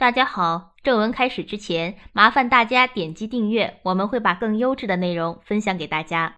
大家好，正文开始之前，麻烦大家点击订阅，我们会把更优质的内容分享给大家。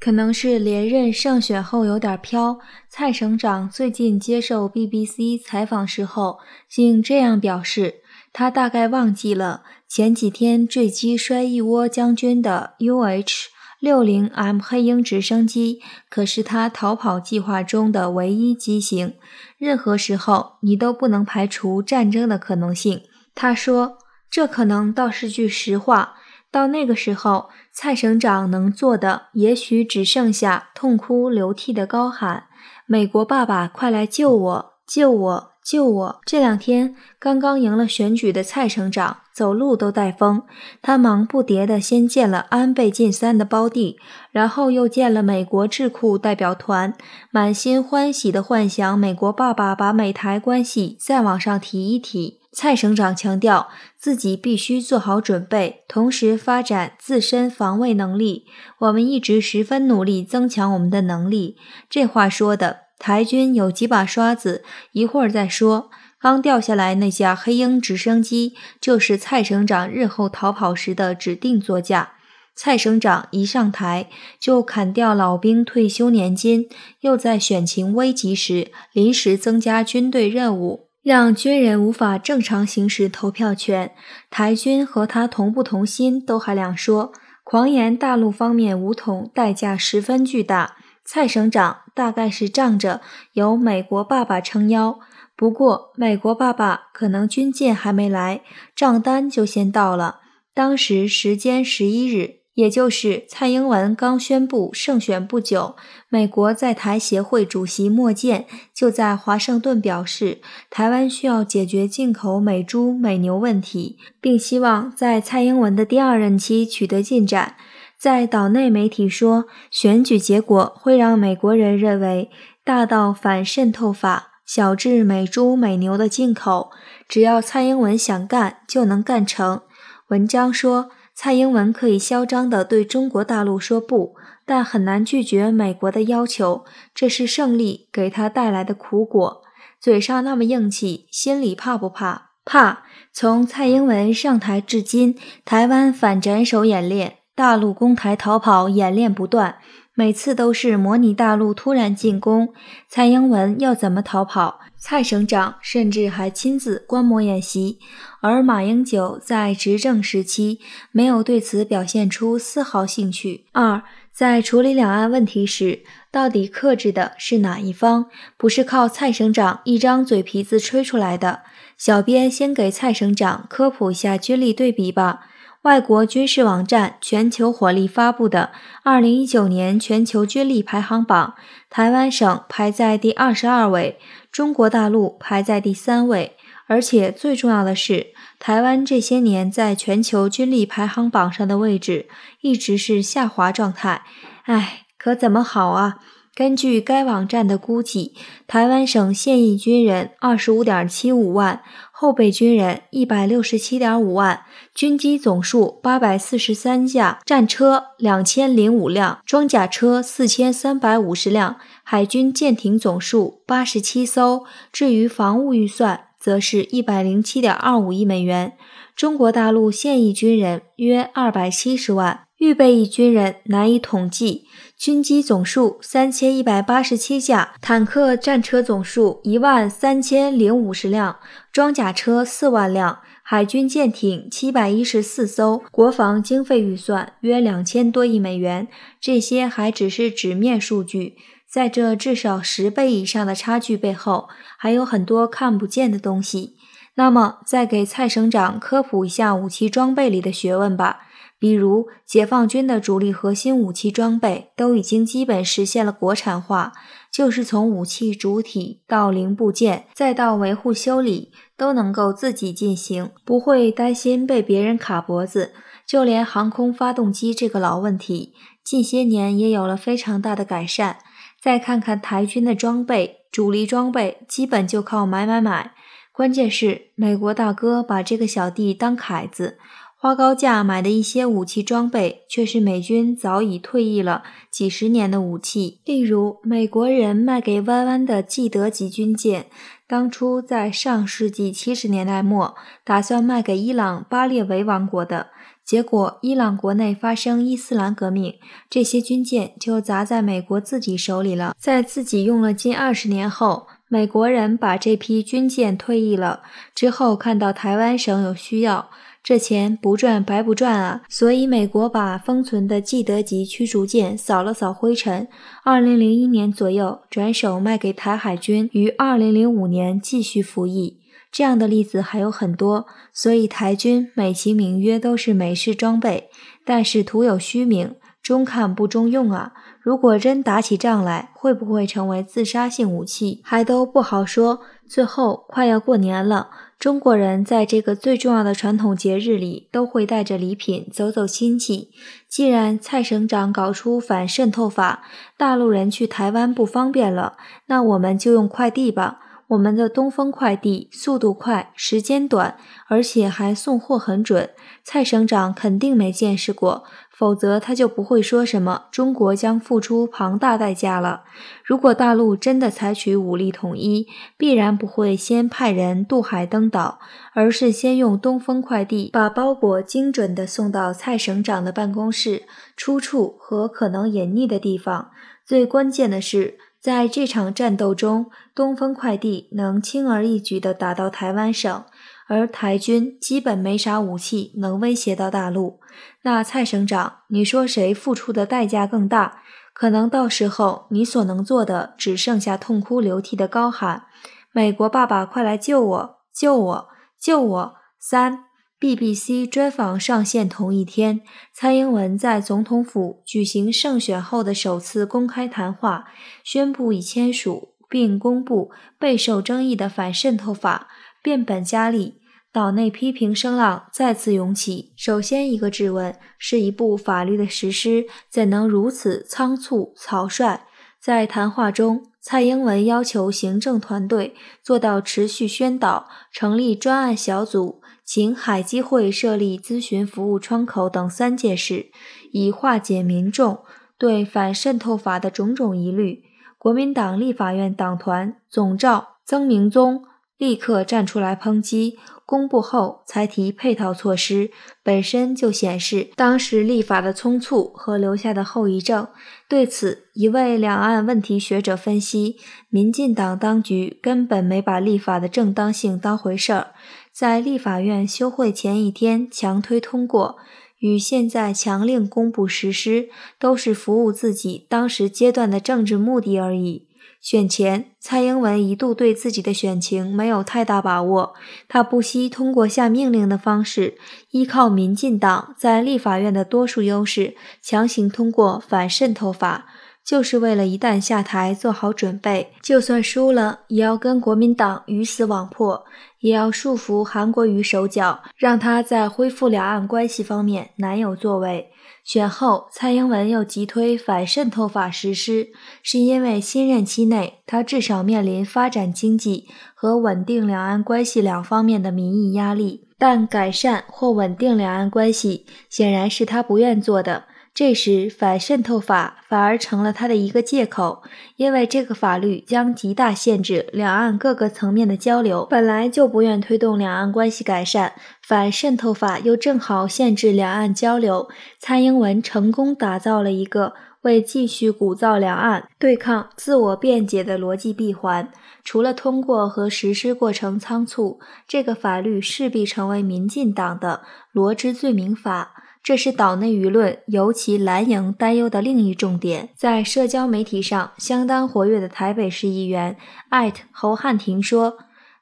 可能是连任胜选后有点飘，蔡省长最近接受 BBC 采访时候，竟这样表示：他大概忘记了前几天坠机摔一窝将军的 UH。60M 黑鹰直升机可是他逃跑计划中的唯一机型。任何时候，你都不能排除战争的可能性。他说：“这可能倒是句实话。到那个时候，蔡省长能做的也许只剩下痛哭流涕的高喊：‘美国爸爸，快来救我，救我，救我！’”这两天刚刚赢了选举的蔡省长。走路都带风，他忙不迭地先见了安倍晋三的胞弟，然后又见了美国智库代表团，满心欢喜地幻想美国爸爸把美台关系再往上提一提。蔡省长强调，自己必须做好准备，同时发展自身防卫能力。我们一直十分努力增强我们的能力。这话说的，台军有几把刷子，一会儿再说。刚掉下来那架黑鹰直升机，就是蔡省长日后逃跑时的指定座驾。蔡省长一上台就砍掉老兵退休年金，又在选情危急时临时增加军队任务，让军人无法正常行使投票权。台军和他同不同心都还两说。狂言大陆方面武统，代价十分巨大。蔡省长大概是仗着有美国爸爸撑腰。不过，美国爸爸可能军舰还没来，账单就先到了。当时时间十一日，也就是蔡英文刚宣布胜选不久，美国在台协会主席莫健就在华盛顿表示，台湾需要解决进口美猪美牛问题，并希望在蔡英文的第二任期取得进展。在岛内媒体说，选举结果会让美国人认为大到反渗透法。小至美猪美牛的进口，只要蔡英文想干就能干成。文章说，蔡英文可以嚣张地对中国大陆说不，但很难拒绝美国的要求。这是胜利给他带来的苦果。嘴上那么硬气，心里怕不怕？怕。从蔡英文上台至今，台湾反斩首演练，大陆攻台逃跑演练不断。每次都是模拟大陆突然进攻，蔡英文要怎么逃跑？蔡省长甚至还亲自观摩演习，而马英九在执政时期没有对此表现出丝毫兴趣。二，在处理两岸问题时，到底克制的是哪一方？不是靠蔡省长一张嘴皮子吹出来的。小编先给蔡省长科普一下军力对比吧。外国军事网站《全球火力》发布的二零一九年全球军力排行榜，台湾省排在第二十二位，中国大陆排在第三位。而且最重要的是，台湾这些年在全球军力排行榜上的位置一直是下滑状态。唉，可怎么好啊！根据该网站的估计，台湾省现役军人二十五点七五万，后备军人一百六十七点五万，军机总数八百四十三架，战车两千零五辆，装甲车四千三百五十辆，海军舰艇总数八十七艘。至于防务预算，则是一百零七点二五亿美元。中国大陆现役军人约二百七十万。预备役军人难以统计，军机总数三千一百八十七架，坦克战车总数一万三千零五十辆，装甲车四万辆，海军舰艇七百一十四艘，国防经费预算约两千多亿美元。这些还只是纸面数据，在这至少十倍以上的差距背后，还有很多看不见的东西。那么，再给蔡省长科普一下武器装备里的学问吧。比如，解放军的主力核心武器装备都已经基本实现了国产化，就是从武器主体到零部件，再到维护修理，都能够自己进行，不会担心被别人卡脖子。就连航空发动机这个老问题，近些年也有了非常大的改善。再看看台军的装备，主力装备基本就靠买买买。关键是美国大哥把这个小弟当凯子，花高价买的一些武器装备，却是美军早已退役了几十年的武器。例如，美国人卖给弯弯的纪德级军舰，当初在上世纪七十年代末打算卖给伊朗巴列维王国的，结果伊朗国内发生伊斯兰革命，这些军舰就砸在美国自己手里了。在自己用了近二十年后。美国人把这批军舰退役了之后，看到台湾省有需要，这钱不赚白不赚啊！所以美国把封存的既得级驱逐舰扫了扫灰尘，二零零一年左右转手卖给台海军，于二零零五年继续服役。这样的例子还有很多，所以台军美其名曰都是美式装备，但是徒有虚名，中看不中用啊！如果真打起仗来，会不会成为自杀性武器，还都不好说。最后快要过年了，中国人在这个最重要的传统节日里，都会带着礼品走走亲戚。既然蔡省长搞出反渗透法，大陆人去台湾不方便了，那我们就用快递吧。我们的东风快递速度快，时间短，而且还送货很准。蔡省长肯定没见识过。否则他就不会说什么中国将付出庞大代价了。如果大陆真的采取武力统一，必然不会先派人渡海登岛，而是先用东风快递把包裹精准的送到蔡省长的办公室、出处和可能隐匿的地方。最关键的是，在这场战斗中，东风快递能轻而易举的打到台湾省。而台军基本没啥武器能威胁到大陆，那蔡省长，你说谁付出的代价更大？可能到时候你所能做的只剩下痛哭流涕的高喊：“美国爸爸，快来救我，救我，救我！”三，BBC 专访上线同一天，蔡英文在总统府举行胜选后的首次公开谈话，宣布已签署。并公布备受争议的反渗透法，变本加厉，岛内批评声浪再次涌起。首先，一个质问：是一部法律的实施怎能如此仓促草率？在谈话中，蔡英文要求行政团队做到持续宣导、成立专案小组、请海基会设立咨询服务窗口等三件事，以化解民众对反渗透法的种种疑虑。国民党立法院党团总召曾明宗立刻站出来抨击，公布后才提配套措施，本身就显示当时立法的匆促和留下的后遗症。对此，一位两岸问题学者分析，民进党当局根本没把立法的正当性当回事儿，在立法院休会前一天强推通过。与现在强令公布实施，都是服务自己当时阶段的政治目的而已。选前，蔡英文一度对自己的选情没有太大把握，他不惜通过下命令的方式，依靠民进党在立法院的多数优势，强行通过《反渗透法》。就是为了一旦下台做好准备，就算输了也要跟国民党鱼死网破，也要束缚韩国瑜手脚，让他在恢复两岸关系方面难有作为。选后，蔡英文又急推反渗透法实施，是因为新任期内他至少面临发展经济和稳定两岸关系两方面的民意压力，但改善或稳定两岸关系显然是他不愿做的。这时，反渗透法反而成了他的一个借口，因为这个法律将极大限制两岸各个层面的交流。本来就不愿推动两岸关系改善，反渗透法又正好限制两岸交流。蔡英文成功打造了一个为继续鼓噪两岸对抗自我辩解的逻辑闭环。除了通过和实施过程仓促，这个法律势必成为民进党的罗织罪名法。这是岛内舆论，尤其蓝营担忧的另一重点。在社交媒体上相当活跃的台北市议员艾特侯汉廷说：“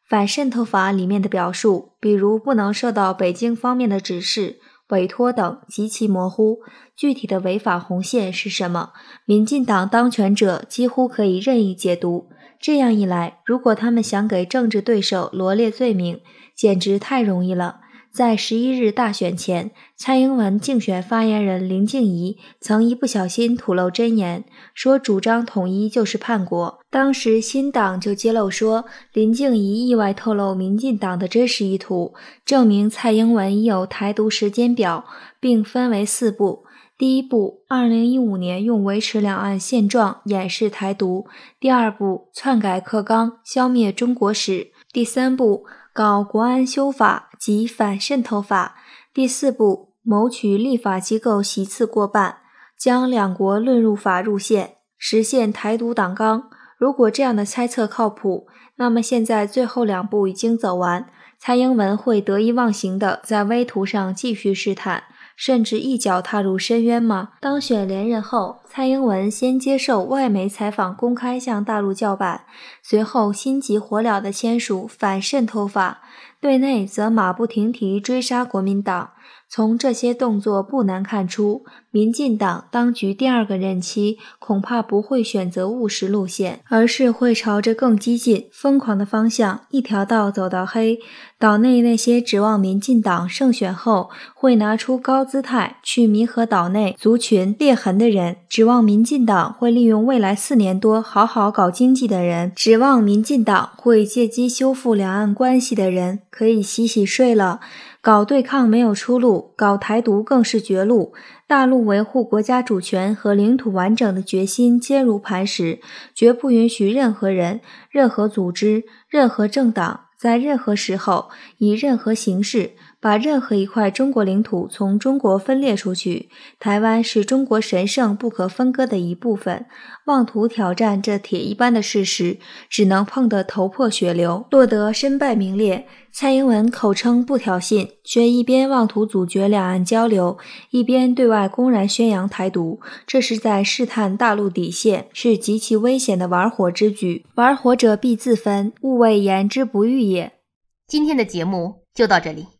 反渗透法里面的表述，比如不能受到北京方面的指示、委托等，极其模糊。具体的违法红线是什么？民进党当权者几乎可以任意解读。这样一来，如果他们想给政治对手罗列罪名，简直太容易了。”在十一日大选前，蔡英文竞选发言人林静怡曾一不小心吐露真言，说主张统一就是叛国。当时新党就揭露说，林静怡意外透露民进党的真实意图，证明蔡英文已有台独时间表，并分为四步：第一步，二零一五年用维持两岸现状掩饰台独；第二步，篡改课纲，消灭中国史；第三步。搞国安修法及反渗透法，第四步谋取立法机构席次过半，将两国论入法入宪，实现台独党纲。如果这样的猜测靠谱，那么现在最后两步已经走完，蔡英文会得意忘形的在微图上继续试探。甚至一脚踏入深渊吗？当选连任后，蔡英文先接受外媒采访，公开向大陆叫板，随后心急火燎地签署反渗透法，对内则马不停蹄追杀国民党。从这些动作不难看出，民进党当局第二个任期恐怕不会选择务实路线，而是会朝着更激进、疯狂的方向，一条道走到黑。岛内那些指望民进党胜选后会拿出高姿态去弥合岛内族群裂痕的人，指望民进党会利用未来四年多好好搞经济的人，指望民进党会借机修复两岸关系的人，可以洗洗睡了。搞对抗没有出路，搞台独更是绝路。大陆维护国家主权和领土完整的决心坚如磐石，绝不允许任何人、任何组织、任何政党在任何时候以任何形式。把任何一块中国领土从中国分裂出去，台湾是中国神圣不可分割的一部分。妄图挑战这铁一般的事实，只能碰得头破血流，落得身败名裂。蔡英文口称不挑衅，却一边妄图阻绝两岸交流，一边对外公然宣扬台独，这是在试探大陆底线，是极其危险的玩火之举。玩火者必自焚，勿谓言之不预也。今天的节目就到这里。